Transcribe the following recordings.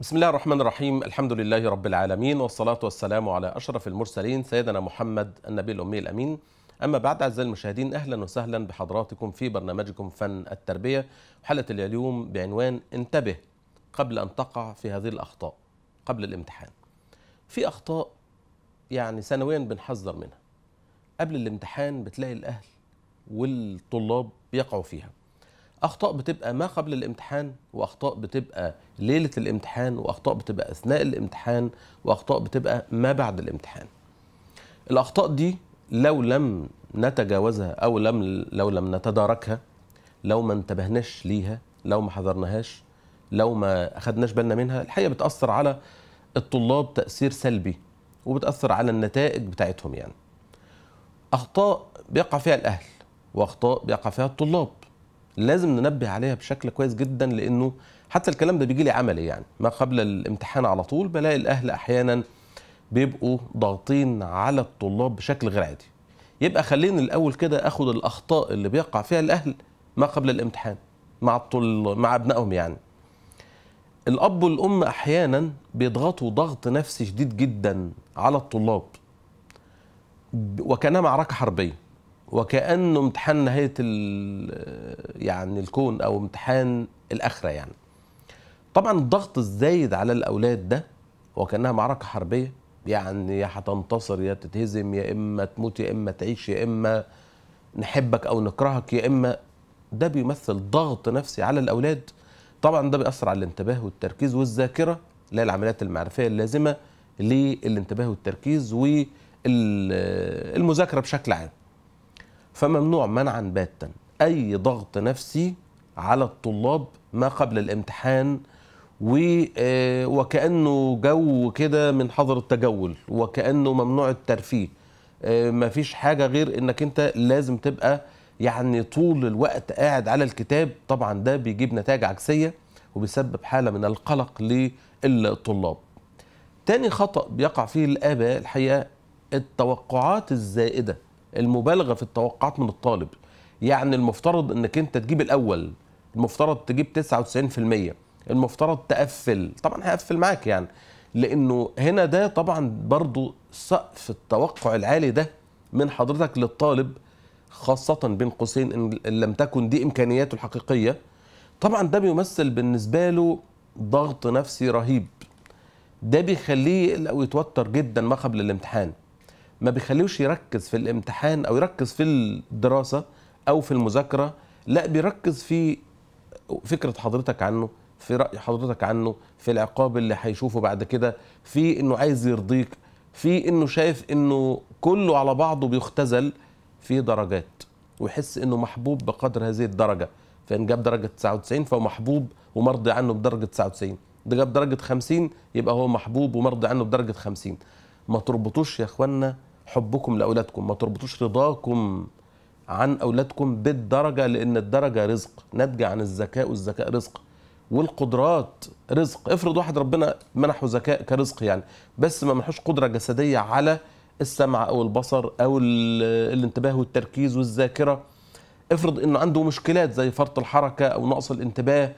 بسم الله الرحمن الرحيم الحمد لله رب العالمين والصلاة والسلام على أشرف المرسلين سيدنا محمد النبي الأمي الأمين أما بعد أعزائي المشاهدين أهلا وسهلا بحضراتكم في برنامجكم فن التربية حلقة اليوم بعنوان انتبه قبل أن تقع في هذه الأخطاء قبل الامتحان في أخطاء يعني سنويا بنحذر منها قبل الامتحان بتلاقي الأهل والطلاب بيقعوا فيها اخطاء بتبقى ما قبل الامتحان واخطاء بتبقى ليله الامتحان واخطاء بتبقى اثناء الامتحان واخطاء بتبقى ما بعد الامتحان الاخطاء دي لو لم نتجاوزها او لم لو لم نتداركها لو ما انتبهناش ليها لو ما حذرناهاش لو ما اخدناش بالنا منها الحقيقه بتاثر على الطلاب تاثير سلبي وبتاثر على النتائج بتاعتهم يعني اخطاء بيقع فيها الاهل واخطاء بيقع فيها الطلاب لازم ننبه عليها بشكل كويس جدا لانه حتى الكلام ده بيجي لي عملي يعني ما قبل الامتحان على طول بلاقي الاهل احيانا بيبقوا ضاغطين على الطلاب بشكل غير عادي يبقى خليني الاول كده اخد الاخطاء اللي بيقع فيها الاهل ما قبل الامتحان مع الطل... مع ابنائهم يعني الاب والام احيانا بيضغطوا ضغط نفسي شديد جدا على الطلاب وكانها معركه حربيه وكانه امتحان نهايه يعني الكون او امتحان الاخره يعني طبعا الضغط الزايد على الاولاد ده وكانها معركه حربيه يعني يا هتنتصر يا تتهزم يا اما تموت يا اما تعيش يا اما نحبك او نكرهك يا اما ده بيمثل ضغط نفسي على الاولاد طبعا ده بيأثر على الانتباه والتركيز والذاكره هي العمليات المعرفيه اللازمه للانتباه والتركيز والمذاكره بشكل عام فممنوع منعا باتا أي ضغط نفسي على الطلاب ما قبل الامتحان و آه، وكأنه جو كده من حظر التجول وكأنه ممنوع الترفيه آه، مفيش حاجة غير إنك أنت لازم تبقى يعني طول الوقت قاعد على الكتاب طبعا ده بيجيب نتائج عكسية وبيسبب حالة من القلق للطلاب تاني خطأ بيقع فيه الآباء الحقيقة التوقعات الزائدة المبالغه في التوقعات من الطالب يعني المفترض انك انت تجيب الاول المفترض تجيب 99% المفترض تقفل طبعا هقفل معاك يعني لانه هنا ده طبعا برضو سقف التوقع العالي ده من حضرتك للطالب خاصة بين قوسين إن لم تكن دي إمكانياته الحقيقية طبعا ده بيمثل بالنسبة له ضغط نفسي رهيب ده بيخليه يقلق ويتوتر جدا ما قبل الامتحان ما بيخليهوش يركز في الامتحان او يركز في الدراسه او في المذاكره لا بيركز في فكره حضرتك عنه في راي حضرتك عنه في العقاب اللي هيشوفه بعد كده في انه عايز يرضيك في انه شايف انه كله على بعضه بيختزل في درجات ويحس انه محبوب بقدر هذه الدرجه فان جاب درجه 99 فهو محبوب ومرضي عنه بدرجه 99 ده جاب درجه 50 يبقى هو محبوب ومرضي عنه بدرجه 50 ما تربطوش يا اخوانا حبكم لاولادكم ما تربطوش رضاكم عن اولادكم بالدرجه لان الدرجه رزق ناتجه عن الذكاء والذكاء رزق والقدرات رزق افرض واحد ربنا منحه ذكاء كرزق يعني بس ما منحوش قدره جسديه على السمع او البصر او الانتباه والتركيز والذاكره افرض انه عنده مشكلات زي فرط الحركه او نقص الانتباه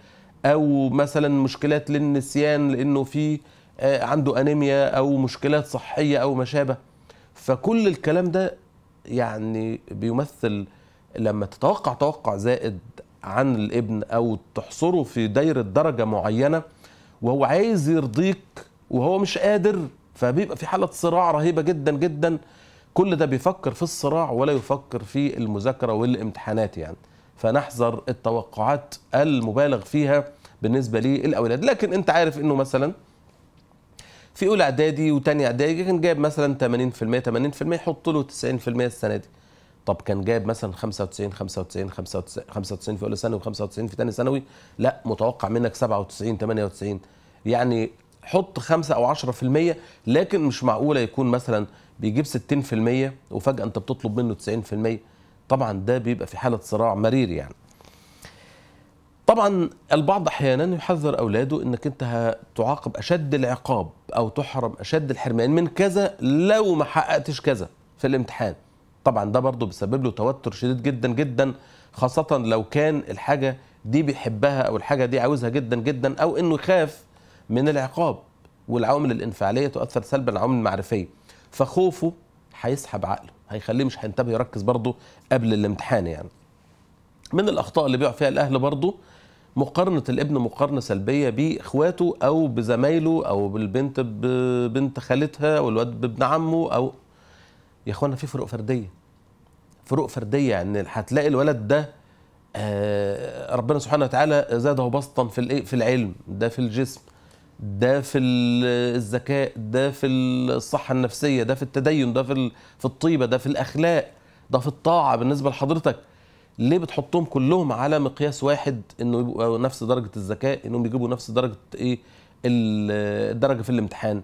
او مثلا مشكلات للنسيان لانه في آه، عنده انيميا او مشكلات صحيه او ما شابه فكل الكلام ده يعني بيمثل لما تتوقع توقع زائد عن الابن او تحصره في دايره درجه معينه وهو عايز يرضيك وهو مش قادر فبيبقى في حاله صراع رهيبه جدا جدا كل ده بيفكر في الصراع ولا يفكر في المذاكره والامتحانات يعني فنحذر التوقعات المبالغ فيها بالنسبه للاولاد لكن انت عارف انه مثلا في اولى اعدادي وثانيه اعدادي كان جايب مثلا 80% 80% يحط له 90% السنه دي طب كان جايب مثلا 95 95 95 95 في اولى ثانوي و95 في ثاني ثانوي لا متوقع منك 97 98 يعني حط 5 او 10% لكن مش معقوله يكون مثلا بيجيب 60% وفجاه انت بتطلب منه 90% طبعا ده بيبقى في حاله صراع مرير يعني طبعا البعض احيانا يحذر اولاده انك انت هتعاقب اشد العقاب او تحرم اشد الحرمان من كذا لو ما حققتش كذا في الامتحان طبعا ده برضه بيسبب له توتر شديد جدا جدا خاصه لو كان الحاجه دي بيحبها او الحاجه دي عاوزها جدا جدا او انه يخاف من العقاب والعوامل الانفعاليه تؤثر سلبا على العوامل المعرفيه فخوفه هيسحب عقله هيخليه مش هينتبه يركز برضه قبل الامتحان يعني من الاخطاء اللي بيقع فيها الاهل برضه مقارنه الابن مقارنه سلبيه باخواته او بزمايله او بالبنت ببنت خالتها والواد بابن عمه او يا اخوانا في فروق فرديه فروق فرديه يعني هتلاقي الولد ده آه ربنا سبحانه وتعالى زاده بسطا في الايه في العلم ده في الجسم ده في الذكاء ده في الصحه النفسيه ده في التدين ده في في الطيبه ده في الاخلاق ده في الطاعه بالنسبه لحضرتك ليه بتحطهم كلهم على مقياس واحد انه يبقوا نفس درجه الذكاء انهم يجيبوا نفس درجه ايه الدرجه في الامتحان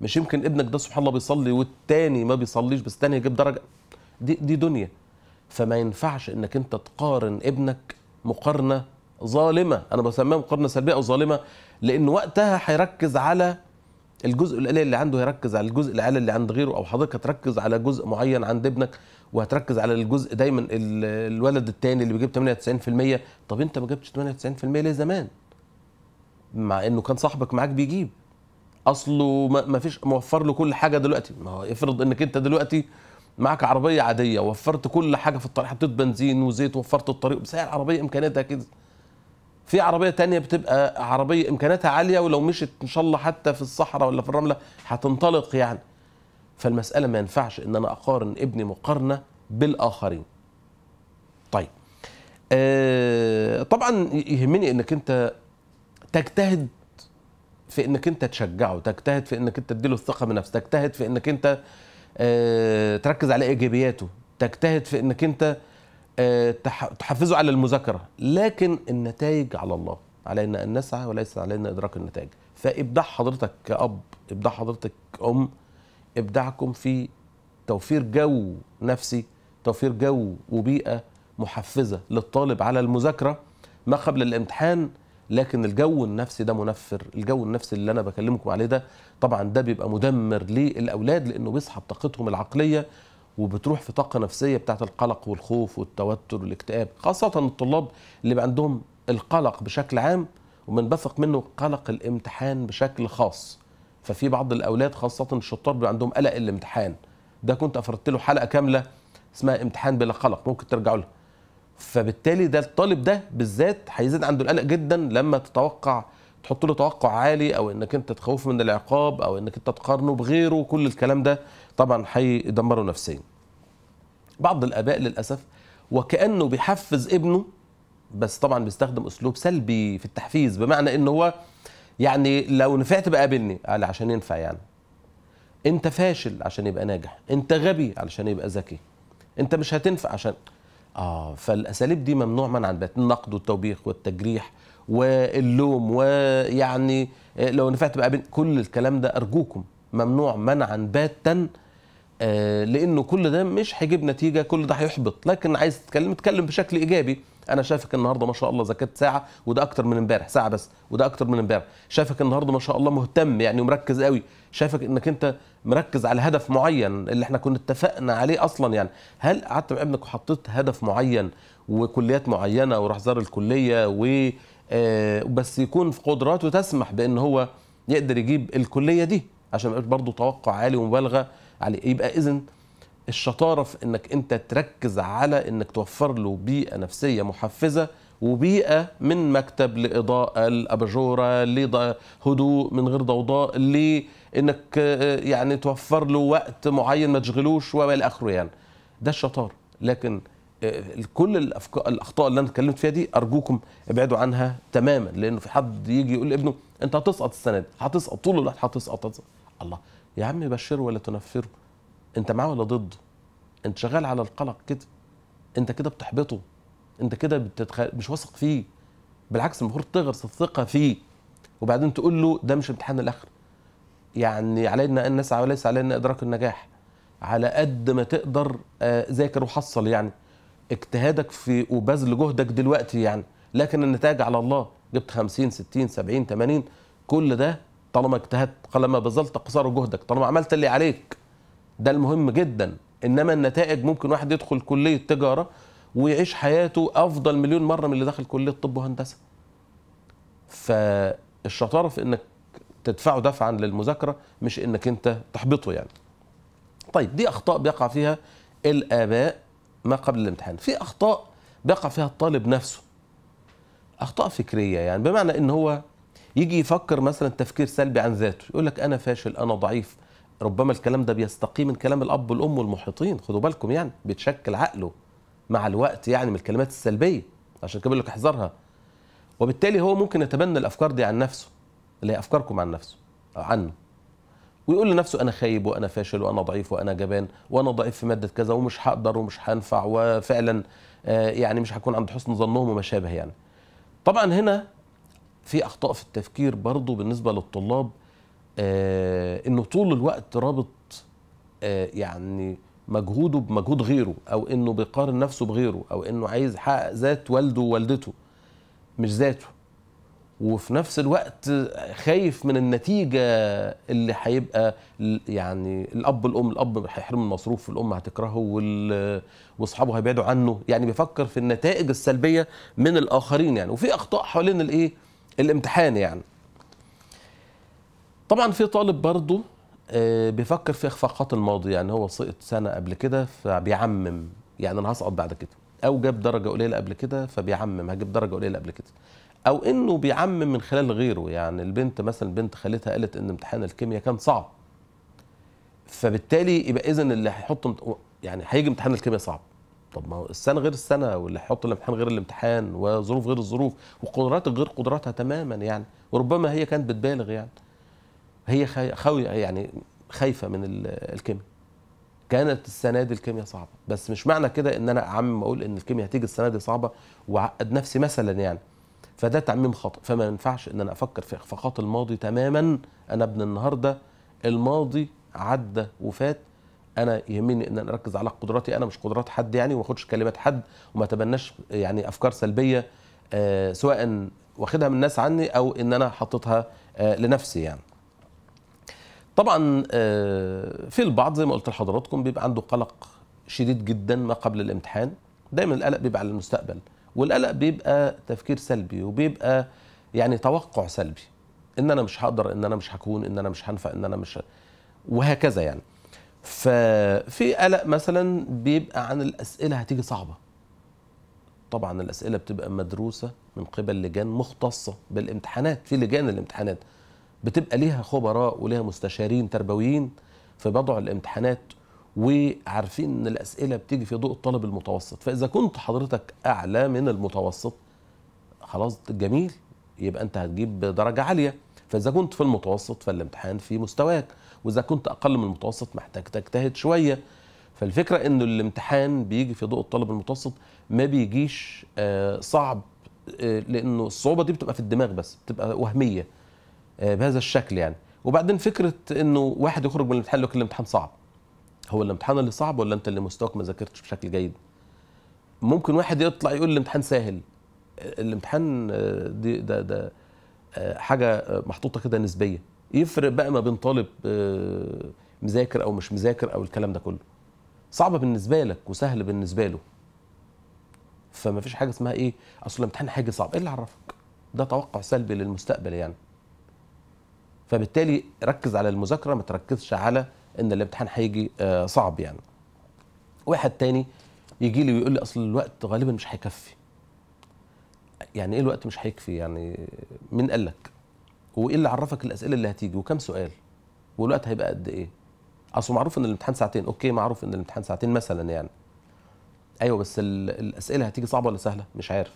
مش يمكن ابنك ده سبحان الله بيصلي والتاني ما بيصليش بس الثاني يجيب درجه دي دي دنيا فما ينفعش انك انت تقارن ابنك مقارنه ظالمه انا بسميها مقارنه سلبيه او ظالمه لان وقتها هيركز على الجزء القليل اللي عنده هيركز على الجزء العالي اللي عند غيره او حضرتك هتركز على جزء معين عند ابنك وهتركز على الجزء دايما الولد الثاني اللي بيجيب 98% طب انت ما جبتش 98% ليه زمان مع انه كان صاحبك معاك بيجيب اصله ما فيش موفر له كل حاجه دلوقتي ما هو افرض انك انت دلوقتي معاك عربيه عاديه وفرت كل حاجه في الطريق حطيت بنزين وزيت وفرت الطريق بس هي العربيه امكانياتها كده في عربيه تانية بتبقى عربيه امكاناتها عاليه ولو مشت ان شاء الله حتى في الصحراء ولا في الرمله هتنطلق يعني فالمساله ما ينفعش ان انا اقارن ابني مقارنه بالاخرين طيب آه طبعا يهمني انك انت تجتهد في انك انت تشجعه تجتهد في انك انت تديله الثقه نفسك تجتهد في انك انت آه تركز على ايجابياته تجتهد في انك انت آه، تحفزه على المذاكره لكن النتائج على الله علينا ان نسعى وليس علينا ادراك النتائج فابداع حضرتك كاب ابداع حضرتك كأم ابداعكم في توفير جو نفسي توفير جو وبيئه محفزه للطالب على المذاكره ما قبل الامتحان لكن الجو النفسي ده منفر الجو النفسي اللي انا بكلمكم عليه ده طبعا ده بيبقى مدمر للاولاد لانه بيسحب طاقتهم العقليه وبتروح في طاقه نفسيه بتاعت القلق والخوف والتوتر والاكتئاب خاصه الطلاب اللي بقى عندهم القلق بشكل عام ومنبثق منه قلق الامتحان بشكل خاص ففي بعض الاولاد خاصه الشطار بيبقى عندهم قلق الامتحان ده كنت افردت له حلقه كامله اسمها امتحان بلا قلق ممكن ترجعوا لها فبالتالي ده الطالب ده بالذات هيزيد عنده القلق جدا لما تتوقع تحط له توقع عالي او انك انت تخوفه من العقاب او انك انت تقارنه بغيره كل الكلام ده طبعا هيدمره نفسيا بعض الاباء للاسف وكانه بيحفز ابنه بس طبعا بيستخدم اسلوب سلبي في التحفيز بمعنى ان هو يعني لو نفعت بقى قال عشان ينفع يعني انت فاشل عشان يبقى ناجح انت غبي علشان يبقى ذكي انت مش هتنفع عشان اه فالاساليب دي ممنوع منعا بيت النقد والتوبيخ والتجريح واللوم ويعني آه، لو نفعت بقى كل الكلام ده ارجوكم ممنوع منعا باتا آه، لانه كل ده مش هيجيب نتيجه كل ده هيحبط لكن عايز تتكلم اتكلم بشكل ايجابي انا شايفك النهارده ما شاء الله ذاكرت ساعه وده اكتر من امبارح ساعه بس وده اكتر من امبارح شايفك النهارده ما شاء الله مهتم يعني ومركز قوي شايفك انك انت مركز على هدف معين اللي احنا كنا اتفقنا عليه اصلا يعني هل قعدت مع ابنك وحطيت هدف معين وكليات معينه وراح زار الكليه و آه، بس يكون في قدراته تسمح بان هو يقدر يجيب الكليه دي عشان برضه توقع عالي ومبالغه عليه يبقى اذا الشطاره في انك انت تركز على انك توفر له بيئه نفسيه محفزه وبيئه من مكتب لاضاءه الاباجوره لهدوء من غير ضوضاء لانك آه، يعني توفر له وقت معين ما تشغلوش وما الى اخره يعني ده الشطاره لكن آه، كل الافكار الاخطاء اللي انا اتكلمت فيها دي ارجوكم ابعدوا عنها تماما لانه في حد يجي يقول لابنه انت هتسقط السنه دي هتسقط طول الوقت هتسقط الله يا عم بشره ولا تنفره انت معاه ولا ضده انت شغال على القلق كده انت كده بتحبطه انت كده بتتخ... مش واثق فيه بالعكس المفروض تغرس الثقه فيه وبعدين تقول له ده مش امتحان الاخر يعني علينا ان نسعى وليس علينا ادراك النجاح على قد ما تقدر آه، ذاكر وحصل يعني اجتهادك في وبذل جهدك دلوقتي يعني لكن النتائج على الله جبت 50 60 70 80 كل ده طالما اجتهدت طالما بذلت قصار جهدك طالما عملت اللي عليك ده المهم جدا انما النتائج ممكن واحد يدخل كليه تجاره ويعيش حياته افضل مليون مره من اللي دخل كليه طب وهندسه فالشطاره في انك تدفعه دفعا للمذاكره مش انك انت تحبطه يعني طيب دي اخطاء بيقع فيها الاباء ما قبل الامتحان في اخطاء بيقع فيها الطالب نفسه اخطاء فكريه يعني بمعنى ان هو يجي يفكر مثلا تفكير سلبي عن ذاته يقول لك انا فاشل انا ضعيف ربما الكلام ده بيستقي من كلام الاب والام والمحيطين خدوا بالكم يعني بيتشكل عقله مع الوقت يعني من الكلمات السلبيه عشان كده لك احذرها وبالتالي هو ممكن يتبنى الافكار دي عن نفسه اللي هي افكاركم عن نفسه أو عنه ويقول لنفسه انا خايب وانا فاشل وانا ضعيف وانا جبان وانا ضعيف في ماده كذا ومش هقدر ومش هنفع وفعلا آه، يعني مش هكون عند حسن ظنهم وما شابه يعني طبعا هنا في اخطاء في التفكير برضو بالنسبه للطلاب آه انه طول الوقت رابط آه يعني مجهوده بمجهود غيره او انه بيقارن نفسه بغيره او انه عايز يحقق ذات والده ووالدته مش ذاته وفي نفس الوقت خايف من النتيجه اللي هيبقى يعني الاب الام الاب هيحرم المصروف الام هتكرهه واصحابه هيبعدوا عنه يعني بيفكر في النتائج السلبيه من الاخرين يعني وفي اخطاء حوالين الايه الامتحان يعني طبعا في طالب برضه آه، بيفكر في اخفاقات الماضي يعني هو سقط سنه قبل كده فبيعمم يعني انا هسقط بعد كده او جاب درجه قليله قبل كده فبيعمم هجيب درجه قليله قبل كده او انه بيعمم من خلال غيره يعني البنت مثلا بنت خالتها قالت ان امتحان الكيمياء كان صعب فبالتالي يبقى اذا اللي هيحط يعني هيجي امتحان الكيمياء صعب طب ما هو السنه غير السنه واللي هيحط الامتحان غير الامتحان وظروف غير الظروف وقدراتك غير قدراتها تماما يعني وربما هي كانت بتبالغ يعني هي خاوية يعني خايفه من الكيمياء كانت السنه دي الكيمياء صعبه بس مش معنى كده ان انا اعمم اقول ان الكيمياء هتيجي السنه دي صعبه واعقد نفسي مثلا يعني فده تعميم خاطئ فما ينفعش ان انا افكر في اخفاقات الماضي تماما انا ابن النهارده الماضي عدى وفات انا يهمني ان انا اركز على قدراتي انا مش قدرات حد يعني وما اخدش كلمات حد وما اتبناش يعني افكار سلبيه آه، سواء واخدها من الناس عني او ان انا حطيتها آه، لنفسي يعني طبعا آه، في البعض زي ما قلت لحضراتكم بيبقى عنده قلق شديد جدا ما قبل الامتحان دايما القلق بيبقى على المستقبل والقلق بيبقى تفكير سلبي وبيبقى يعني توقع سلبي ان انا مش هقدر ان انا مش هكون ان انا مش هنفع ان انا مش وهكذا يعني ففي قلق مثلا بيبقى عن الاسئله هتيجي صعبه طبعا الاسئله بتبقى مدروسه من قبل لجان مختصه بالامتحانات في لجان الامتحانات بتبقى ليها خبراء وليها مستشارين تربويين في بضع الامتحانات وعارفين ان الاسئله بتيجي في ضوء الطالب المتوسط فاذا كنت حضرتك اعلى من المتوسط خلاص جميل يبقى انت هتجيب درجه عاليه فاذا كنت في المتوسط فالامتحان في مستواك واذا كنت اقل من المتوسط محتاج تجتهد شويه فالفكره انه الامتحان بيجي في ضوء الطالب المتوسط ما بيجيش آه، صعب آه، لانه الصعوبه دي بتبقى في الدماغ بس بتبقى وهميه آه، بهذا الشكل يعني وبعدين فكره انه واحد يخرج من الامتحان يقول الامتحان صعب هو الامتحان اللي صعب ولا انت اللي مستواك ما ذاكرتش بشكل جيد ممكن واحد يطلع يقول الامتحان سهل الامتحان دي ده ده حاجه محطوطه كده نسبيه يفرق بقى ما بين طالب آه، مذاكر او مش مذاكر او الكلام ده كله صعب بالنسبه لك وسهل بالنسبه له فما فيش حاجه اسمها ايه اصل الامتحان حاجه صعب ايه اللي عرفك ده توقع سلبي للمستقبل يعني فبالتالي ركز على المذاكره ما تركزش على ان الامتحان هيجي آه، صعب يعني واحد تاني يجي لي ويقول لي اصل الوقت غالبا مش هيكفي يعني ايه الوقت مش هيكفي يعني مين قال لك وايه اللي عرفك الاسئله اللي هتيجي وكم سؤال والوقت هيبقى قد ايه اصل معروف ان الامتحان ساعتين اوكي معروف ان الامتحان ساعتين مثلا يعني ايوه بس الاسئله هتيجي صعبه ولا سهله مش عارف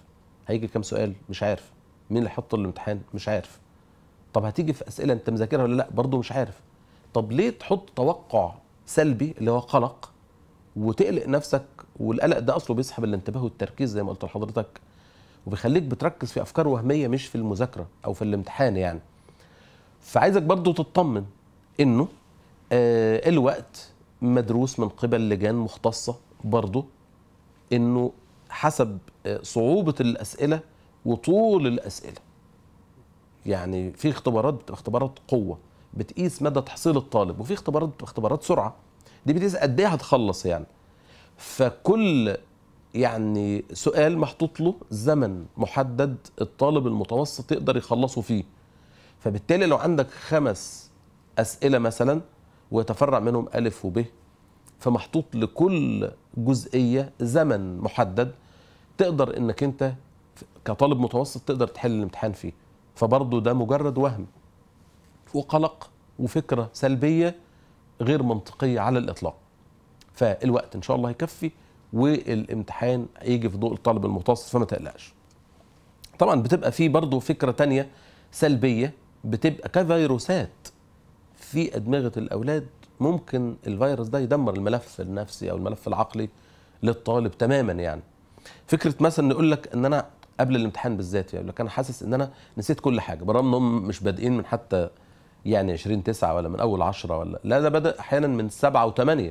هيجي كام سؤال مش عارف مين اللي هيحط الامتحان مش عارف طب هتيجي في اسئله انت مذاكرها ولا لا برضه مش عارف طب ليه تحط توقع سلبي اللي هو قلق وتقلق نفسك والقلق ده اصله بيسحب الانتباه والتركيز زي ما قلت لحضرتك وبيخليك بتركز في افكار وهميه مش في المذاكره او في الامتحان يعني فعايزك برضو تطمن انه آه الوقت مدروس من قبل لجان مختصه برضو انه حسب آه، صعوبه الاسئله وطول الاسئله يعني في اختبارات بتبقى اختبارات قوه بتقيس مدى تحصيل الطالب وفي اختبارات بتبقى اختبارات سرعه دي بتقيس قد ايه هتخلص يعني فكل يعني سؤال محطوط له زمن محدد الطالب المتوسط يقدر يخلصه فيه فبالتالي لو عندك خمس اسئله مثلا ويتفرع منهم الف وب فمحطوط لكل جزئيه زمن محدد تقدر انك انت كطالب متوسط تقدر تحل الامتحان فيه فبرضه ده مجرد وهم وقلق وفكره سلبيه غير منطقيه على الاطلاق فالوقت ان شاء الله هيكفي والامتحان هيجي في ضوء الطالب المتوسط فما تقلقش طبعا بتبقى فيه برضه فكره تانية سلبيه بتبقى كفيروسات في أدمغة الأولاد ممكن الفيروس ده يدمر الملف النفسي أو الملف العقلي للطالب تماما يعني فكرة مثلا نقول لك إن أنا قبل الامتحان بالذات يقول يعني، لك أنا حاسس إن أنا نسيت كل حاجة برغم إنهم مش بادئين من حتى يعني 20 9 ولا من أول 10 ولا لا ده بدأ أحيانا من 7 و8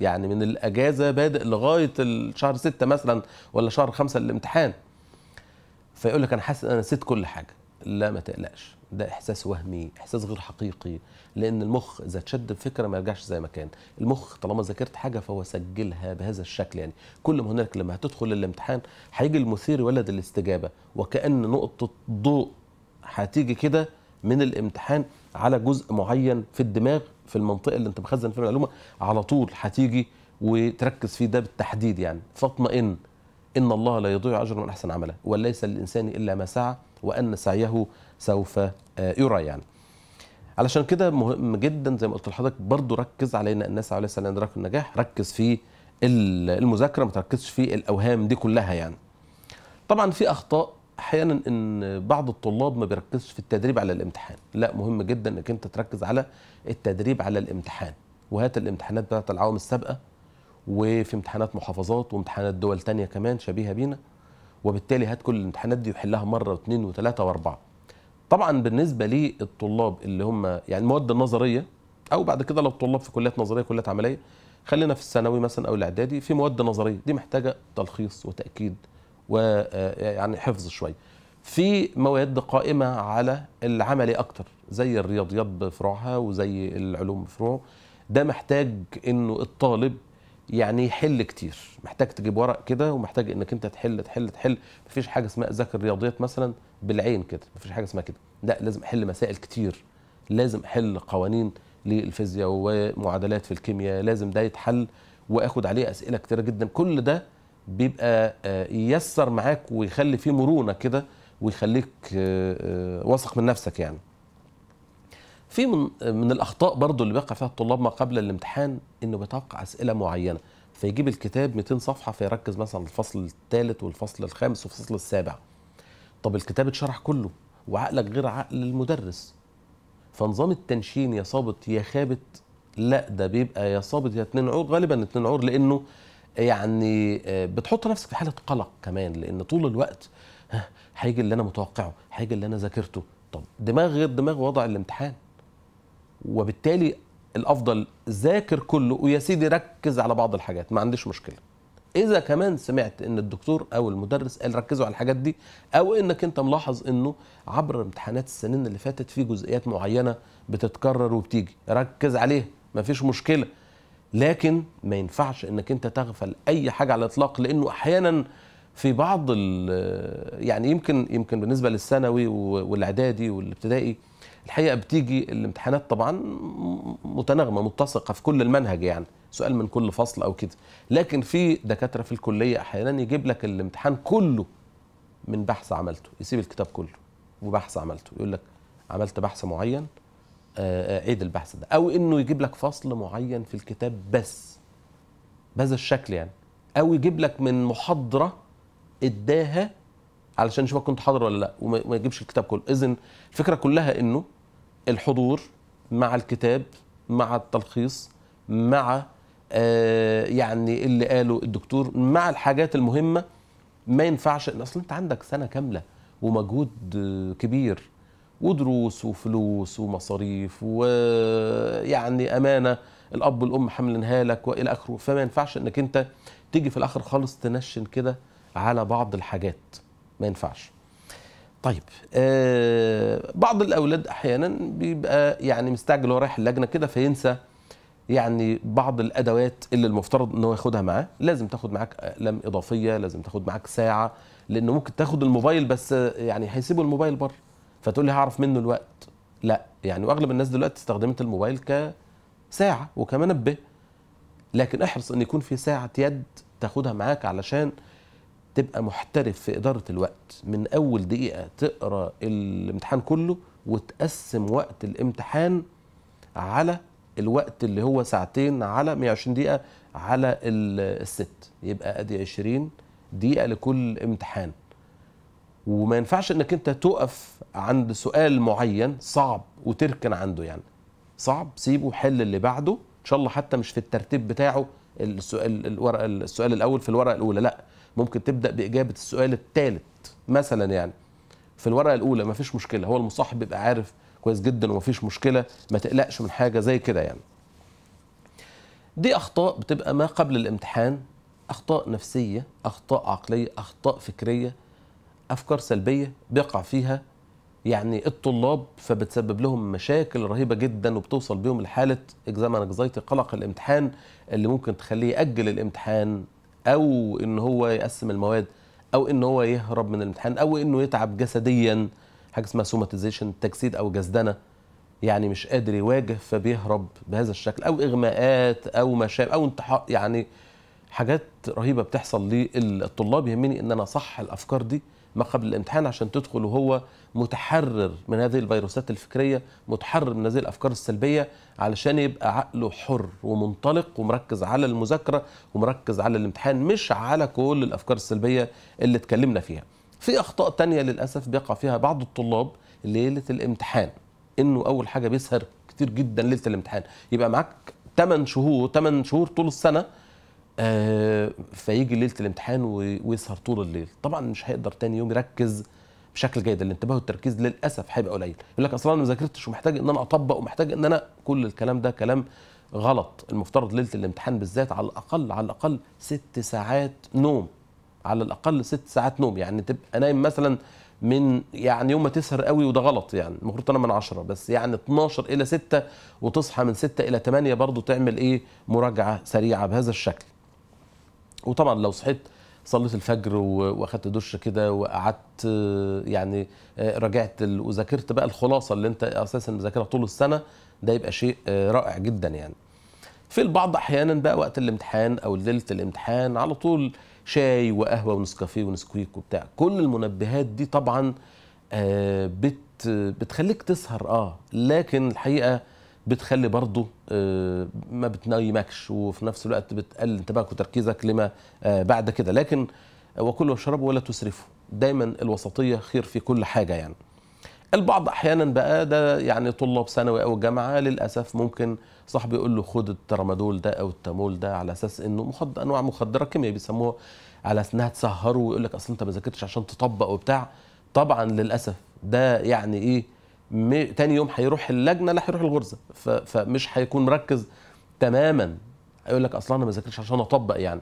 يعني من الأجازة بادئ لغاية الشهر 6 مثلا ولا شهر 5 الامتحان فيقول لك أنا حاسس إن أنا نسيت كل حاجة لا ما تقلقش ده احساس وهمي احساس غير حقيقي لان المخ اذا اتشد بفكره ما يرجعش زي ما كان المخ طالما ذاكرت حاجه فهو سجلها بهذا الشكل يعني كل ما هنالك لما هتدخل الامتحان هيجي المثير ولد الاستجابه وكان نقطه ضوء هتيجي كده من الامتحان على جزء معين في الدماغ في المنطقه اللي انت مخزن فيها المعلومه على طول هتيجي وتركز فيه ده بالتحديد يعني فاطمئن ان الله لا يضيع اجر من احسن عمله وليس للانسان الا ما سعى وأن سعيه سوف آه، يرى يعني علشان كده مهم جدا زي ما قلت لحضرتك برضو ركز على ان الناس عليه السلام ادراك النجاح ركز في المذاكره ما تركزش في الاوهام دي كلها يعني طبعا في اخطاء احيانا ان بعض الطلاب ما بيركزش في التدريب على الامتحان لا مهم جدا انك انت تركز على التدريب على الامتحان وهات الامتحانات بتاعت العوام السابقه وفي امتحانات محافظات وامتحانات دول تانية كمان شبيهه بينا وبالتالي هات كل الامتحانات دي وحلها مره واثنين وثلاثه واربعه. طبعا بالنسبه للطلاب اللي هم يعني المواد النظريه او بعد كده لو الطلاب في كليات نظريه كليات عمليه خلينا في الثانوي مثلا او الاعدادي في مواد نظريه دي محتاجه تلخيص وتاكيد ويعني آه، حفظ شويه. في مواد قائمه على العملي اكتر زي الرياضيات بفروعها وزي العلوم بفروعه ده محتاج انه الطالب يعني يحل كتير محتاج تجيب ورق كده ومحتاج انك انت تحل تحل تحل مفيش حاجه اسمها ذاكر الرياضيات مثلا بالعين كده مفيش حاجه اسمها كده لا لازم احل مسائل كتير لازم احل قوانين للفيزياء ومعادلات في الكيمياء لازم ده يتحل واخد عليه اسئله كتيره جدا كل ده بيبقى آه، ييسر معاك ويخلي فيه مرونه كده ويخليك آه، آه، واثق من نفسك يعني في من من الاخطاء برضو اللي بيقع فيها الطلاب ما قبل الامتحان انه بيتوقع اسئله معينه فيجيب الكتاب 200 صفحه فيركز مثلا الفصل الثالث والفصل الخامس والفصل السابع طب الكتاب اتشرح كله وعقلك غير عقل المدرس فنظام التنشين يا صابت يا خابت لا ده بيبقى يا صابت يا اتنين عور غالبا اتنين عور لانه يعني آه، بتحط نفسك في حاله قلق كمان لان طول الوقت هيجي اللي انا متوقعه هيجي اللي انا ذاكرته طب دماغ غير دماغ وضع الامتحان وبالتالي الافضل ذاكر كله ويا سيدي ركز على بعض الحاجات ما عنديش مشكله اذا كمان سمعت ان الدكتور او المدرس قال ركزوا على الحاجات دي او انك انت ملاحظ انه عبر امتحانات السنين اللي فاتت في جزئيات معينه بتتكرر وبتيجي ركز عليها ما فيش مشكله لكن ما ينفعش انك انت تغفل اي حاجه على الاطلاق لانه احيانا في بعض يعني يمكن يمكن بالنسبه للثانوي والاعدادي والابتدائي الحقيقه بتيجي الامتحانات طبعا متناغمه متسقه في كل المنهج يعني سؤال من كل فصل او كده لكن في دكاتره في الكليه احيانا يجيب لك الامتحان كله من بحث عملته يسيب الكتاب كله وبحث عملته يقول لك عملت بحث معين آه، آه، عيد البحث ده او انه يجيب لك فصل معين في الكتاب بس بهذا الشكل يعني او يجيب لك من محاضره اداها علشان يشوفك كنت حاضر ولا لا وما يجيبش الكتاب كله اذن الفكره كلها انه الحضور مع الكتاب مع التلخيص مع آه، يعني اللي قاله الدكتور مع الحاجات المهمه ما ينفعش اصل انت عندك سنه كامله ومجهود كبير ودروس وفلوس ومصاريف ويعني امانه الاب والام حاملينها لك والى اخره فما ينفعش انك انت تيجي في الاخر خالص تنشن كده على بعض الحاجات ما ينفعش طيب آه بعض الاولاد احيانا بيبقى يعني مستعجل ورايح اللجنه كده فينسى يعني بعض الادوات اللي المفترض ان هو ياخدها معاه لازم تاخد معاك اقلام اضافيه لازم تاخد معاك ساعه لانه ممكن تاخد الموبايل بس يعني هيسيبوا الموبايل بره فتقول لي هعرف منه الوقت لا يعني واغلب الناس دلوقتي استخدمت الموبايل كساعه وكمنبه لكن احرص ان يكون في ساعه يد تاخدها معاك علشان تبقى محترف في إدارة الوقت من أول دقيقة تقرأ الامتحان كله وتقسم وقت الامتحان على الوقت اللي هو ساعتين على 120 دقيقة على الست يبقى أدي 20 دقيقة لكل امتحان وما ينفعش انك انت تقف عند سؤال معين صعب وتركن عنده يعني صعب سيبه حل اللي بعده ان شاء الله حتى مش في الترتيب بتاعه السؤال الورقه السؤال الاول في الورقه الاولى لا ممكن تبدا باجابه السؤال الثالث مثلا يعني في الورقه الاولى ما فيش مشكله هو المصاحب بيبقى عارف كويس جدا وما فيش مشكله ما تقلقش من حاجه زي كده يعني دي اخطاء بتبقى ما قبل الامتحان اخطاء نفسيه اخطاء عقليه اخطاء فكريه افكار سلبيه بيقع فيها يعني الطلاب فبتسبب لهم مشاكل رهيبه جدا وبتوصل بيهم لحاله اكزام انكزايتي قلق الامتحان اللي ممكن تخليه ياجل الامتحان او ان هو يقسم المواد او ان هو يهرب من الامتحان او انه يتعب جسديا حاجه اسمها سوماتيزيشن تجسيد او جسدنه يعني مش قادر يواجه فبيهرب بهذا الشكل او اغماءات او مشاب او انتحار يعني حاجات رهيبه بتحصل للطلاب يهمني ان انا اصح الافكار دي ما قبل الامتحان عشان تدخل وهو متحرر من هذه الفيروسات الفكريه متحرر من هذه الافكار السلبيه علشان يبقى عقله حر ومنطلق ومركز على المذاكره ومركز على الامتحان مش على كل الافكار السلبيه اللي اتكلمنا فيها في اخطاء تانية للاسف بيقع فيها بعض الطلاب ليله الامتحان انه اول حاجه بيسهر كتير جدا ليله الامتحان يبقى معاك 8 شهور 8 شهور طول السنه آه فيجي ليله الامتحان ويسهر طول الليل طبعا مش هيقدر تاني يوم يركز بشكل جيد الانتباه والتركيز للاسف هيبقى قليل يقول لك اصلا انا ما ذاكرتش ومحتاج ان انا اطبق ومحتاج ان انا كل الكلام ده كلام غلط المفترض ليله الامتحان بالذات على الاقل على الاقل ست ساعات نوم على الاقل ست ساعات نوم يعني تبقى نايم مثلا من يعني يوم ما تسهر قوي وده غلط يعني المفروض تنام من 10 بس يعني 12 الى 6 وتصحى من 6 الى 8 برضه تعمل ايه مراجعه سريعه بهذا الشكل وطبعا لو صحيت صليت الفجر واخدت دش كده وقعدت يعني آه، راجعت وذاكرت بقى الخلاصه اللي انت اساسا مذاكرها طول السنه ده يبقى شيء آه، رائع جدا يعني في البعض احيانا بقى وقت الامتحان او ليله الامتحان على طول شاي وقهوه ونسكافيه ونسكويك وبتاع كل المنبهات دي طبعا آه، بت بتخليك تسهر اه لكن الحقيقه بتخلي برضه آه، ما بتنيمكش وفي نفس الوقت بتقلل انتباهك وتركيزك لما آه، بعد كده لكن آه، وكلوا واشربوا ولا تسرفوا دايما الوسطيه خير في كل حاجه يعني البعض احيانا بقى ده يعني طلاب ثانوي او جامعه للاسف ممكن صاحبي يقول له خد الترامادول ده او التامول ده على اساس انه مخد انواع مخدره كيمياء بيسموها على انها تسهره ويقول لك اصل انت ما ذاكرتش عشان تطبق وبتاع طبعا للاسف ده يعني ايه تاني يوم هيروح اللجنه لا هيروح الغرزه فمش هيكون مركز تماما هيقول لك اصلا انا ما ذاكرش عشان اطبق يعني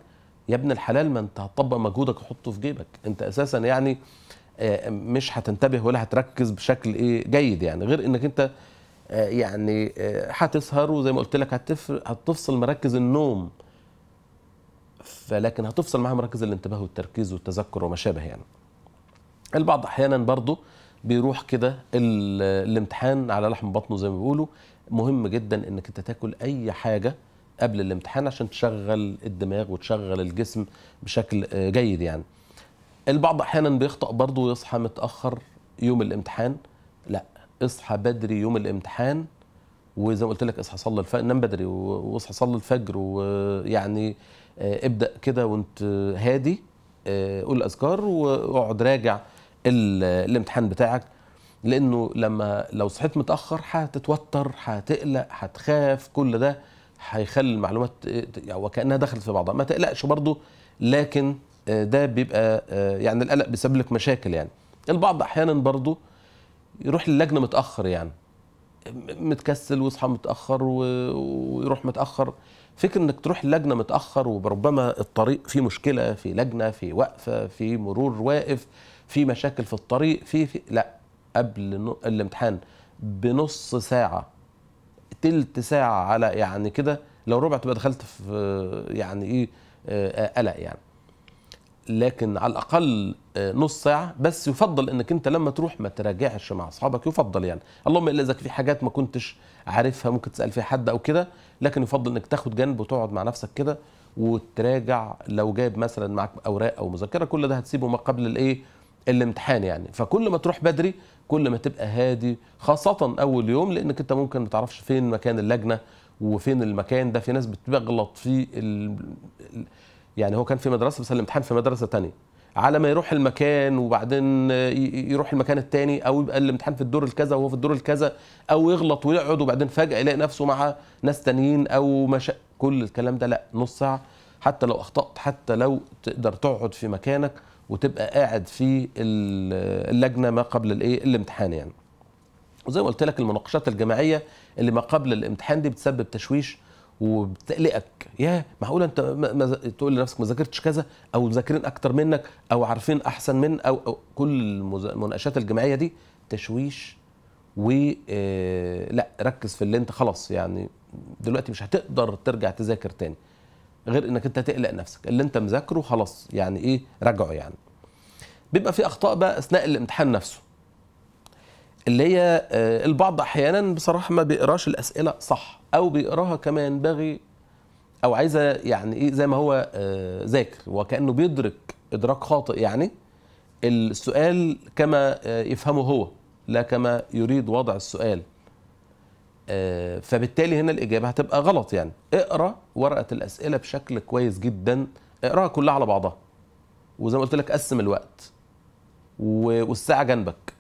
يا ابن الحلال ما انت هتطبق مجهودك وحطه في جيبك انت اساسا يعني آه، مش هتنتبه ولا هتركز بشكل ايه جيد يعني غير انك انت آه، يعني آه، هتسهر وزي ما قلت لك هتفصل مراكز النوم فلكن هتفصل معاها مراكز الانتباه والتركيز والتذكر وما شابه يعني البعض احيانا برضه بيروح كده الامتحان على لحم بطنه زي ما بيقولوا مهم جدا انك انت تاكل اي حاجه قبل الامتحان عشان تشغل الدماغ وتشغل الجسم بشكل آه، جيد يعني البعض احيانا بيخطأ برضه ويصحى متاخر يوم الامتحان لا اصحى بدري يوم الامتحان وزي ما قلت لك اصحى صلي الفجر نام بدري واصحى صلي الفجر ويعني آه، ابدا كده وانت هادي آه، قول الاذكار واقعد راجع الامتحان بتاعك لانه لما لو صحيت متاخر هتتوتر هتقلق هتخاف كل ده هيخلي المعلومات يعني وكانها دخلت في بعضها ما تقلقش برضه لكن آه، ده بيبقى آه، يعني القلق بيسبب لك مشاكل يعني البعض احيانا برضه يروح للجنه متاخر يعني متكسل ويصحى متاخر ويروح متاخر فكر انك تروح لجنه متاخر وربما الطريق فيه مشكله في لجنه في وقفه في مرور واقف في مشاكل في الطريق في, في لا قبل الامتحان بنص ساعه تلت ساعه على يعني كده لو ربع تبقى دخلت في يعني ايه آه، آه، قلق يعني لكن على الاقل آه، نص ساعه بس يفضل انك انت لما تروح ما تراجعش مع اصحابك يفضل يعني اللهم الا اذا في حاجات ما كنتش عارفها ممكن تسال فيها حد او كده لكن يفضل انك تاخد جنب وتقعد مع نفسك كده وتراجع لو جايب مثلا معاك اوراق او مذكره كل ده هتسيبه ما قبل الايه الامتحان يعني فكل ما تروح بدري كل ما تبقى هادي خاصة أول يوم لأنك أنت ممكن ما تعرفش فين مكان اللجنة وفين المكان ده في ناس بتغلط في ال... يعني هو كان في مدرسة بس الامتحان في مدرسة تانية على ما يروح المكان وبعدين يروح المكان التاني او يبقى الامتحان في الدور الكذا وهو في الدور الكذا او يغلط ويقعد وبعدين فجاه يلاقي نفسه مع ناس تانيين او مش كل الكلام ده لا نص ساعه حتى لو اخطات حتى لو تقدر تقعد في مكانك وتبقى قاعد في اللجنه ما قبل الايه الامتحان يعني وزي ما قلت لك المناقشات الجماعيه اللي ما قبل الامتحان دي بتسبب تشويش وبتقلقك يا معقوله انت تقول لنفسك ما ذاكرتش كذا او مذاكرين اكتر منك او عارفين احسن من او, أو كل المناقشات الجماعيه دي تشويش و آه، لا ركز في اللي انت خلاص يعني دلوقتي مش هتقدر ترجع تذاكر تاني غير انك انت تقلق نفسك اللي انت مذاكره خلاص يعني ايه راجعه يعني بيبقى في اخطاء بقى اثناء الامتحان نفسه اللي هي آه، البعض احيانا بصراحه ما بيقراش الاسئله صح او بيقراها كما ينبغي او عايزه يعني ايه زي ما هو آه، ذاكر وكانه بيدرك ادراك خاطئ يعني السؤال كما آه، يفهمه هو لا كما يريد وضع السؤال آه، فبالتالي هنا الإجابة هتبقى غلط يعني اقرأ ورقة الأسئلة بشكل كويس جدا اقرأها كلها على بعضها وزي ما قلت لك قسم الوقت والساعة جنبك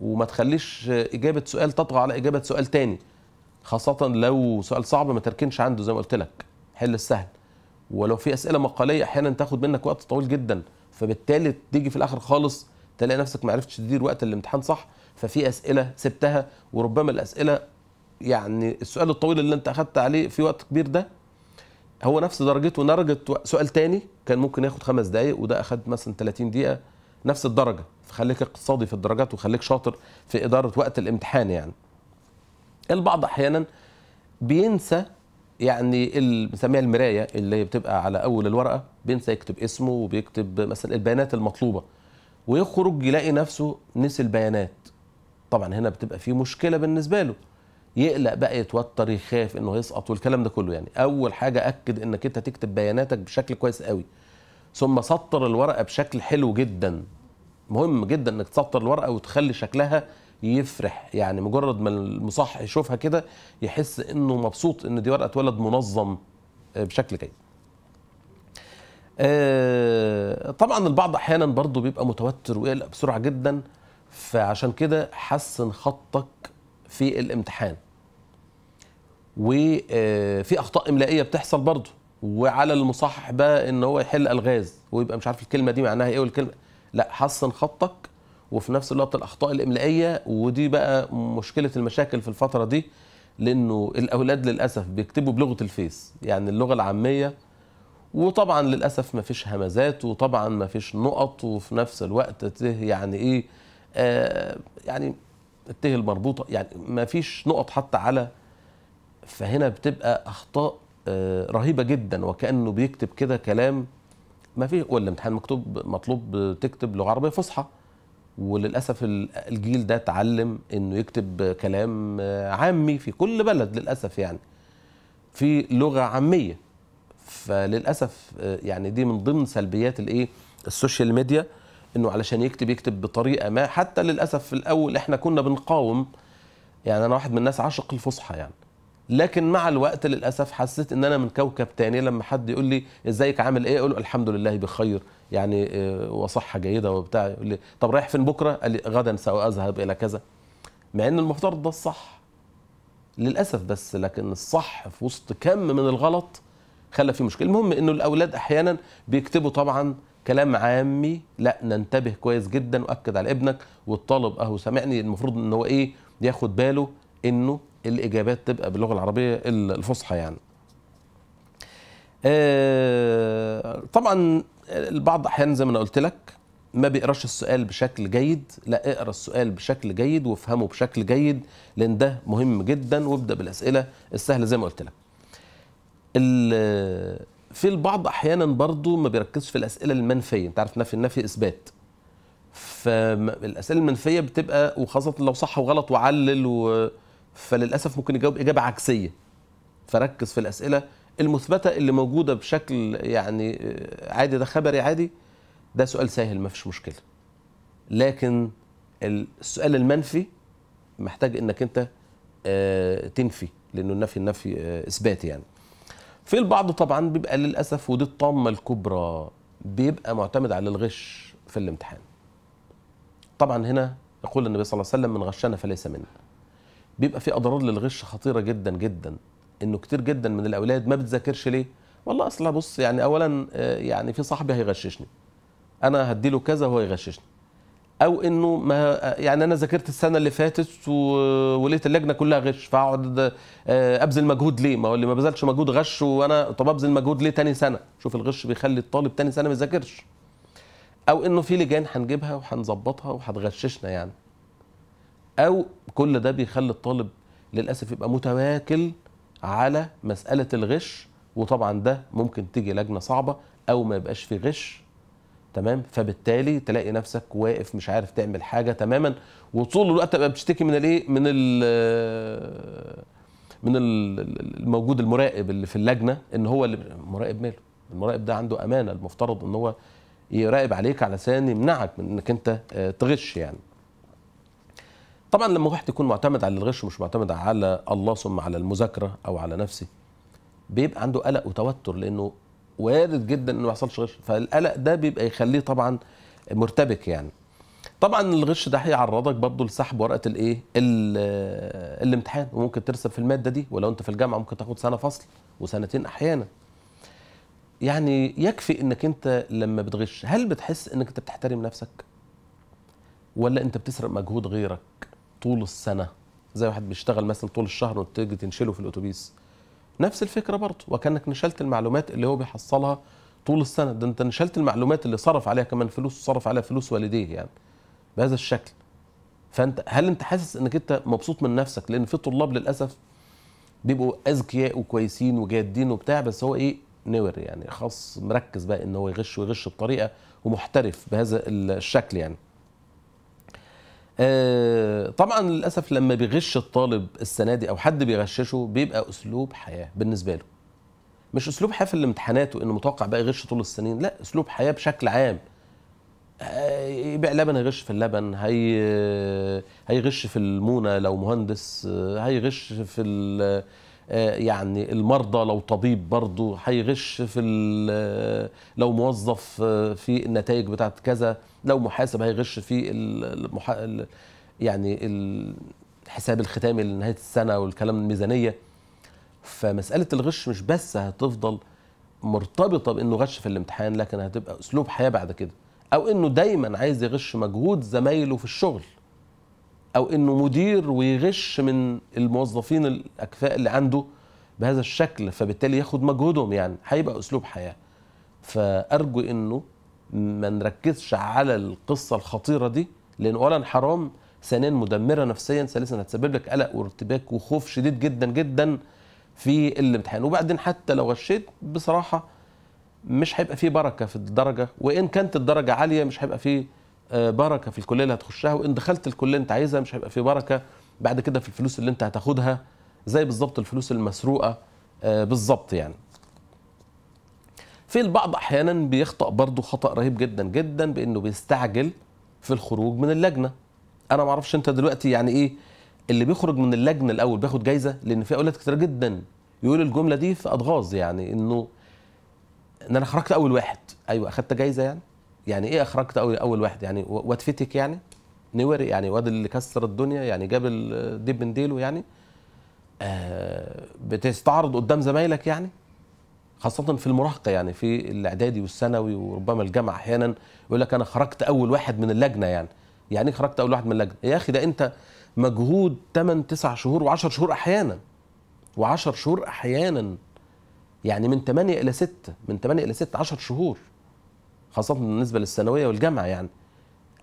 وما تخليش إجابة سؤال تطغى على إجابة سؤال تاني خاصة لو سؤال صعب ما تركنش عنده زي ما قلت لك حل السهل ولو في أسئلة مقالية أحيانا تاخد منك وقت طويل جدا فبالتالي تيجي في الآخر خالص تلاقي نفسك ما عرفتش تدير وقت الامتحان صح ففي أسئلة سبتها وربما الأسئلة يعني السؤال الطويل اللي انت اخذت عليه في وقت كبير ده هو نفس درجته درجه سؤال تاني كان ممكن ياخد خمس دقائق وده اخد مثلا 30 دقيقه نفس الدرجه فخليك اقتصادي في الدرجات وخليك شاطر في اداره وقت الامتحان يعني البعض احيانا بينسى يعني بنسميها المرايه اللي بتبقى على اول الورقه بينسى يكتب اسمه وبيكتب مثلا البيانات المطلوبه ويخرج يلاقي نفسه نسي البيانات طبعا هنا بتبقى في مشكله بالنسبه له يقلق بقى يتوتر يخاف انه هيسقط والكلام ده كله يعني اول حاجه اكد انك انت تكتب بياناتك بشكل كويس قوي ثم سطر الورقه بشكل حلو جدا مهم جدا انك تسطر الورقه وتخلي شكلها يفرح يعني مجرد ما المصحح يشوفها كده يحس انه مبسوط ان دي ورقه اتولد منظم آه، بشكل جيد آه، طبعا البعض احيانا برضه بيبقى متوتر ويقلق بسرعه جدا فعشان كده حسن خطك في الامتحان وفي اخطاء املائيه بتحصل برضه وعلى المصحح بقى ان هو يحل الغاز ويبقى مش عارف الكلمه دي معناها ايه والكلمه لا حسن خطك وفي نفس الوقت الاخطاء الاملائيه ودي بقى مشكله المشاكل في الفتره دي لانه الاولاد للاسف بيكتبوا بلغه الفيس يعني اللغه العاميه وطبعا للاسف ما فيش همزات وطبعا ما فيش نقط وفي نفس الوقت ته يعني ايه آه يعني الته المربوطه يعني ما فيش نقط حتى على فهنا بتبقى اخطاء آه، رهيبه جدا وكانه بيكتب كده كلام ما فيه والامتحان مكتوب مطلوب تكتب لغه عربيه فصحى وللاسف الجيل ده اتعلم انه يكتب كلام آه، عامي في كل بلد للاسف يعني في لغه عاميه فللاسف آه، يعني دي من ضمن سلبيات الايه السوشيال ميديا انه علشان يكتب يكتب بطريقه ما حتى للاسف في الاول احنا كنا بنقاوم يعني انا واحد من الناس عاشق الفصحى يعني لكن مع الوقت للاسف حسيت ان انا من كوكب تاني لما حد يقول لي ازيك عامل ايه اقول له الحمد لله بخير يعني آه، وصحه جيده وبتاع يقول لي طب رايح فين بكره قال لي غدا ساذهب الى كذا مع ان المفترض ده الصح للاسف بس لكن الصح في وسط كم من الغلط خلى في مشكله المهم انه الاولاد احيانا بيكتبوا طبعا كلام عامي لا ننتبه كويس جدا واكد على ابنك والطالب اهو سامعني المفروض ان هو ايه ياخد باله انه الاجابات تبقى باللغه العربيه الفصحى يعني آه، طبعا البعض احيانا زي ما انا قلت لك ما بيقراش السؤال بشكل جيد لا اقرا السؤال بشكل جيد وافهمه بشكل جيد لان ده مهم جدا وابدا بالاسئله السهله زي ما قلت لك في البعض احيانا برضو ما بيركزش في الاسئله المنفيه انت عارف نفي النفي اثبات فالاسئله المنفيه بتبقى وخاصه لو صح وغلط وعلل و فللاسف ممكن يجاوب اجابه عكسيه فركز في الاسئله المثبته اللي موجوده بشكل يعني آه، عادي ده خبري عادي ده سؤال سهل ما فيش مشكله لكن السؤال المنفي محتاج انك انت آه، تنفي لانه النفي النفي آه، اثباتي يعني في البعض طبعا بيبقى للاسف ودي الطامه الكبرى بيبقى معتمد على الغش في الامتحان طبعا هنا يقول النبي صلى الله عليه وسلم من غشنا فليس منا بيبقى في اضرار للغش خطيره جدا جدا انه كتير جدا من الاولاد ما بتذاكرش ليه والله اصلا بص يعني اولا آه، يعني في صاحبي هيغششني انا هديله كذا وهو يغششني او انه ما آه، يعني انا ذاكرت السنه اللي فاتت ولقيت اللجنه كلها غش فاقعد آه، ابذل مجهود ليه ما هو اللي ما بذلش مجهود غش وانا طب ابذل مجهود ليه تاني سنه شوف الغش بيخلي الطالب تاني سنه ما يذاكرش او انه في لجان هنجيبها وهنظبطها وهتغششنا يعني او كل ده بيخلي الطالب للاسف يبقى متواكل على مساله الغش وطبعا ده ممكن تيجي لجنه صعبه او ما يبقاش في غش تمام فبالتالي تلاقي نفسك واقف مش عارف تعمل حاجه تماما وطول الوقت تبقى بتشتكي من الايه من ال من الموجود المراقب اللي في اللجنه ان هو اللي المراقب ماله المراقب ده عنده امانه المفترض ان هو يراقب عليك علشان يمنعك من انك انت آه، تغش يعني طبعا لما واحد يكون معتمد على الغش مش معتمد على الله ثم على المذاكره او على نفسه بيبقى عنده قلق وتوتر لانه وارد جدا انه ما يحصلش غش فالقلق ده بيبقى يخليه طبعا مرتبك يعني طبعا الغش ده هيعرضك برضه لسحب ورقه الايه آه، الامتحان وممكن ترسب في الماده دي ولو انت في الجامعه ممكن تاخد سنه فصل وسنتين احيانا يعني يكفي انك انت لما بتغش هل بتحس انك انت بتحترم نفسك ولا انت بتسرق مجهود غيرك طول السنه زي واحد بيشتغل مثلا طول الشهر وتيجي تنشله في الاتوبيس نفس الفكره برضه وكانك نشلت المعلومات اللي هو بيحصلها طول السنه ده انت نشلت المعلومات اللي صرف عليها كمان فلوس صرف عليها فلوس والديه يعني بهذا الشكل فانت هل انت حاسس انك انت مبسوط من نفسك لان في طلاب للاسف بيبقوا اذكياء وكويسين وجادين وبتاع بس هو ايه نور يعني خاص مركز بقى ان هو يغش ويغش بطريقه ومحترف بهذا الشكل يعني آه، طبعا للاسف لما بيغش الطالب السنه دي او حد بيغششه بيبقى اسلوب حياه بالنسبه له مش اسلوب حياه في الامتحانات وانه متوقع بقى يغش طول السنين لا اسلوب حياه بشكل عام آه، يبيع لبن يغش في اللبن هي هيغش في المونه لو مهندس آه، هيغش في آه، يعني المرضى لو طبيب برضه هيغش في آه، لو موظف آه، في النتائج بتاعت كذا لو محاسب هيغش في المحا... يعني الحساب الختامي لنهايه السنه والكلام الميزانيه فمساله الغش مش بس هتفضل مرتبطه بانه غش في الامتحان لكن هتبقى اسلوب حياه بعد كده او انه دايما عايز يغش مجهود زمايله في الشغل او انه مدير ويغش من الموظفين الاكفاء اللي عنده بهذا الشكل فبالتالي ياخد مجهودهم يعني هيبقى اسلوب حياه فارجو انه ما نركزش على القصه الخطيره دي لان اولا حرام ثانيا مدمره نفسيا ثالثا هتسبب لك قلق وارتباك وخوف شديد جدا جدا في الامتحان وبعدين حتى لو غشيت بصراحه مش هيبقى فيه بركه في الدرجه وان كانت الدرجه عاليه مش هيبقى فيه آه، بركه في الكليه اللي هتخشها وان دخلت الكليه انت عايزها مش هيبقى في بركه بعد كده في الفلوس اللي انت هتاخدها زي بالظبط الفلوس المسروقه آه، بالظبط يعني في البعض احيانا بيخطأ برضه خطأ رهيب جدا جدا بانه بيستعجل في الخروج من اللجنه انا ما اعرفش انت دلوقتي يعني ايه اللي بيخرج من اللجنه الاول بياخد جايزه لان في اولاد كتير جدا يقول الجمله دي في ادغاز يعني انه ان انا خرجت اول واحد ايوه اخدت جايزه يعني يعني ايه اخرجت اول اول واحد يعني واد فتك يعني نوري يعني واد اللي كسر الدنيا يعني جاب الديب من ديله يعني آه بتستعرض قدام زمايلك يعني خاصة في المراهقة يعني في الإعدادي والثانوي وربما الجامعة أحيانا يقول لك أنا خرجت أول واحد من اللجنة يعني يعني إيه خرجت أول واحد من اللجنة يا أخي ده أنت مجهود 8 9 شهور و10 شهور أحيانا و10 شهور أحيانا يعني من 8 إلى 6 من 8 إلى 6 10 شهور خاصة بالنسبة للثانوية والجامعة يعني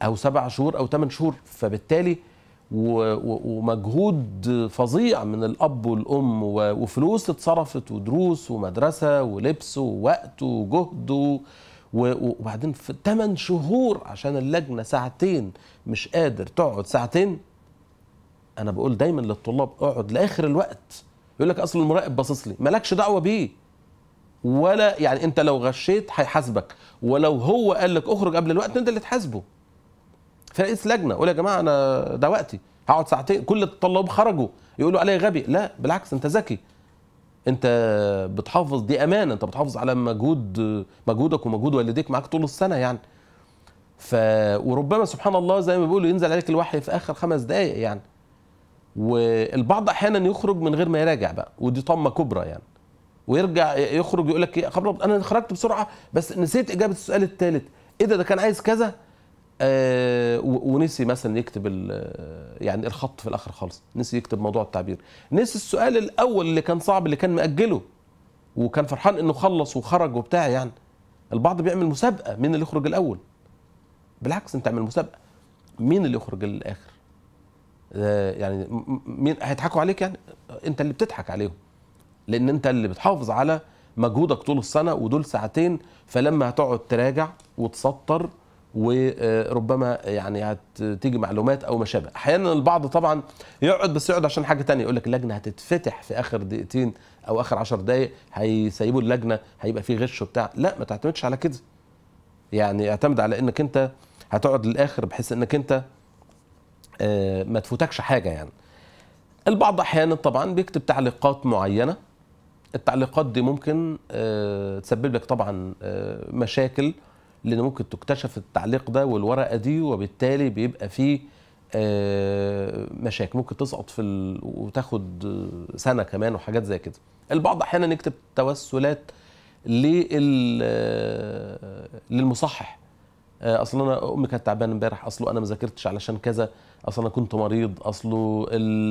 أو سبع شهور أو ثمان شهور فبالتالي ومجهود فظيع من الاب والام وفلوس اتصرفت ودروس ومدرسه ولبس ووقت وجهد وبعدين في ثمان شهور عشان اللجنه ساعتين مش قادر تقعد ساعتين انا بقول دايما للطلاب اقعد لاخر الوقت يقول لك اصل المراقب باصص لي مالكش دعوه بيه ولا يعني انت لو غشيت هيحاسبك ولو هو قال لك اخرج قبل الوقت انت اللي تحاسبه فرئيس لجنه قول يا جماعه انا ده وقتي هقعد ساعتين كل الطلاب خرجوا يقولوا عليا غبي لا بالعكس انت ذكي انت بتحافظ دي امانه انت بتحافظ على مجهود مجهودك ومجهود والديك معاك طول السنه يعني ف وربما سبحان الله زي ما بيقولوا ينزل عليك الوحي في اخر خمس دقائق يعني والبعض احيانا يخرج من غير ما يراجع بقى ودي طامه كبرى يعني ويرجع يخرج يقول لك ايه انا خرجت بسرعه بس نسيت اجابه السؤال الثالث ايه ده ده كان عايز كذا آه، ونسي مثلا يكتب آه، يعني الخط في الاخر خالص نسي يكتب موضوع التعبير نسي السؤال الاول اللي كان صعب اللي كان ماجله وكان فرحان انه خلص وخرج وبتاع يعني البعض بيعمل مسابقه مين اللي يخرج الاول بالعكس انت اعمل مسابقه مين اللي يخرج الاخر آه، يعني مين هيضحكوا عليك يعني انت اللي بتضحك عليهم لان انت اللي بتحافظ على مجهودك طول السنه ودول ساعتين فلما هتقعد تراجع وتسطر وربما يعني هتيجي معلومات او ما شابه احيانا البعض طبعا يقعد بس يقعد عشان حاجه تانية يقول لك اللجنه هتتفتح في اخر دقيقتين او اخر 10 دقائق هيسيبوا اللجنه هيبقى في غش وبتاع لا ما تعتمدش على كده يعني اعتمد على انك انت هتقعد للاخر بحيث انك انت آه، ما تفوتكش حاجه يعني البعض احيانا طبعا بيكتب تعليقات معينه التعليقات دي ممكن آه، تسبب لك طبعا آه، مشاكل لان ممكن تكتشف التعليق ده والورقه دي وبالتالي بيبقى فيه آه، مشاكل ممكن تسقط في ال... وتاخد سنه كمان وحاجات زي كده البعض احيانا يكتب توسلات لل... للمصحح آه، اصل انا امي كانت تعبانه امبارح اصله انا ما ذاكرتش علشان كذا اصل انا كنت مريض اصله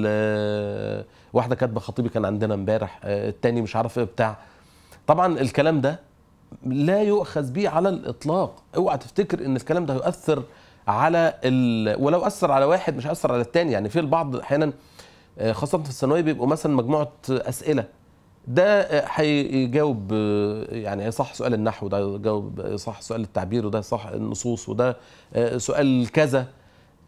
آه، واحده كاتبه خطيبي كان عندنا امبارح آه، التاني مش عارف ايه بتاع طبعا الكلام ده لا يؤخذ به على الاطلاق اوعى تفتكر ان الكلام ده هيؤثر على ال... ولو اثر على واحد مش هيأثر على التاني يعني في البعض احيانا خاصه في الثانويه بيبقوا مثلا مجموعه اسئله ده هيجاوب يعني هيصح سؤال النحو ده يجاوب صح سؤال التعبير وده صح النصوص وده آه، سؤال كذا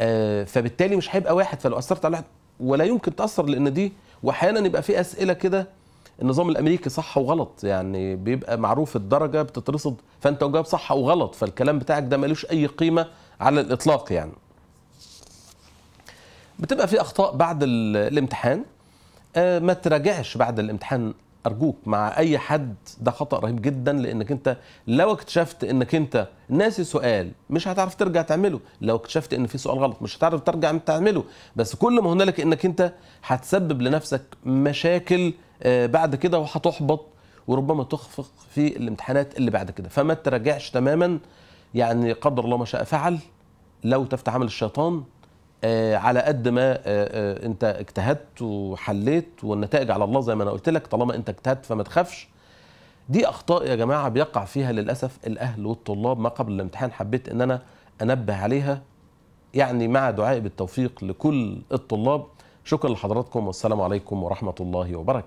آه، فبالتالي مش هيبقى واحد فلو اثرت على واحد ولا يمكن تاثر لان دي واحيانا يبقى في اسئله كده النظام الامريكي صح وغلط يعني بيبقى معروف الدرجه بتترصد فانت جاوب صح او غلط فالكلام بتاعك ده ملوش اي قيمه على الاطلاق يعني بتبقى في اخطاء بعد الامتحان آه، ما تراجعش بعد الامتحان ارجوك مع اي حد ده خطا رهيب جدا لانك انت لو اكتشفت انك انت ناسي سؤال مش هتعرف ترجع تعمله لو اكتشفت ان في سؤال غلط مش هتعرف ترجع تعمله بس كل ما هنالك انك انت هتسبب لنفسك مشاكل آه، بعد كده وهتحبط وربما تخفق في الامتحانات اللي بعد كده فما تراجعش تماما يعني قدر الله ما شاء فعل لو تفتح عمل الشيطان آه، على قد ما آه، آه، انت اجتهدت وحليت والنتائج على الله زي ما انا قلت لك طالما انت اجتهدت فما تخافش دي اخطاء يا جماعه بيقع فيها للاسف الاهل والطلاب ما قبل الامتحان حبيت ان انا انبه عليها يعني مع دعائي بالتوفيق لكل الطلاب شكرا لحضراتكم والسلام عليكم ورحمه الله وبركاته